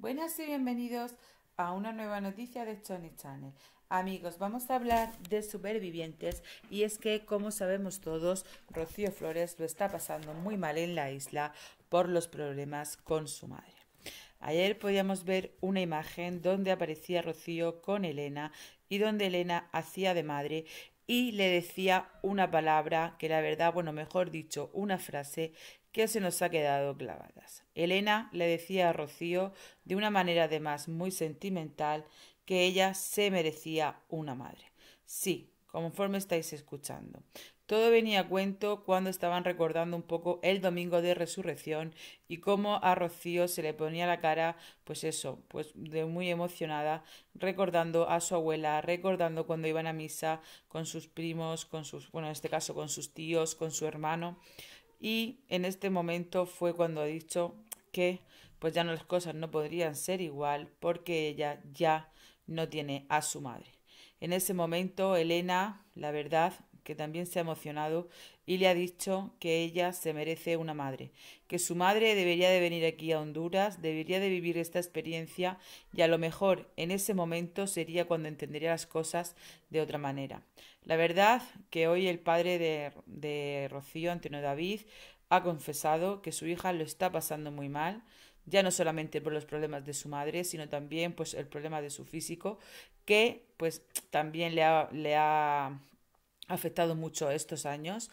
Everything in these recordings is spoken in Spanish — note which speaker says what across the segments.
Speaker 1: Buenas y bienvenidos a una nueva noticia de Tony Channel. Amigos, vamos a hablar de supervivientes y es que, como sabemos todos, Rocío Flores lo está pasando muy mal en la isla por los problemas con su madre. Ayer podíamos ver una imagen donde aparecía Rocío con Elena y donde Elena hacía de madre y le decía una palabra que la verdad, bueno, mejor dicho, una frase que se nos ha quedado clavadas. Elena le decía a Rocío de una manera además muy sentimental que ella se merecía una madre. Sí, conforme estáis escuchando. Todo venía a cuento cuando estaban recordando un poco el domingo de resurrección y cómo a Rocío se le ponía la cara, pues eso, pues de muy emocionada, recordando a su abuela, recordando cuando iban a misa con sus primos, con sus, bueno, en este caso con sus tíos, con su hermano. Y en este momento fue cuando ha dicho que pues ya no las cosas no podrían ser igual porque ella ya no tiene a su madre. En ese momento Elena, la verdad, que también se ha emocionado y le ha dicho que ella se merece una madre, que su madre debería de venir aquí a Honduras, debería de vivir esta experiencia y a lo mejor en ese momento sería cuando entendería las cosas de otra manera. La verdad que hoy el padre de, Rocío, Antonio David, ha confesado que su hija lo está pasando muy mal, ya no solamente por los problemas de su madre, sino también pues el problema de su físico, que pues también le ha afectado mucho estos años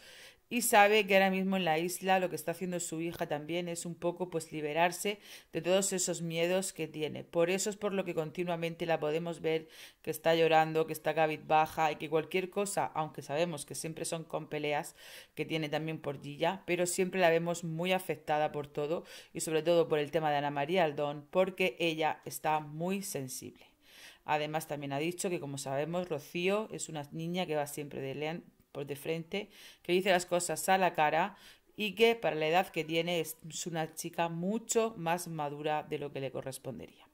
Speaker 1: y sabe que ahora mismo en la isla lo que está haciendo su hija también es un poco pues liberarse de todos esos miedos que tiene. Por eso es por lo que continuamente la podemos ver que está llorando, que está cabizbaja y que cualquier cosa, aunque sabemos que siempre son con peleas que tiene también por Gilla, pero siempre la vemos muy afectada por todo y sobre todo por el tema de Ana María Aldón porque ella está muy sensible. Además, también ha dicho que, como sabemos, Rocío es una niña que va siempre de, por de frente, que dice las cosas a la cara y que para la edad que tiene es una chica mucho más madura de lo que le correspondería.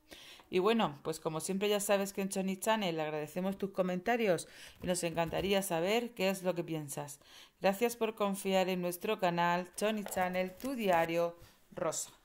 Speaker 1: Y bueno, pues como siempre ya sabes que en Chony Channel le agradecemos tus comentarios y nos encantaría saber qué es lo que piensas. Gracias por confiar en nuestro canal Chony Channel, tu diario rosa.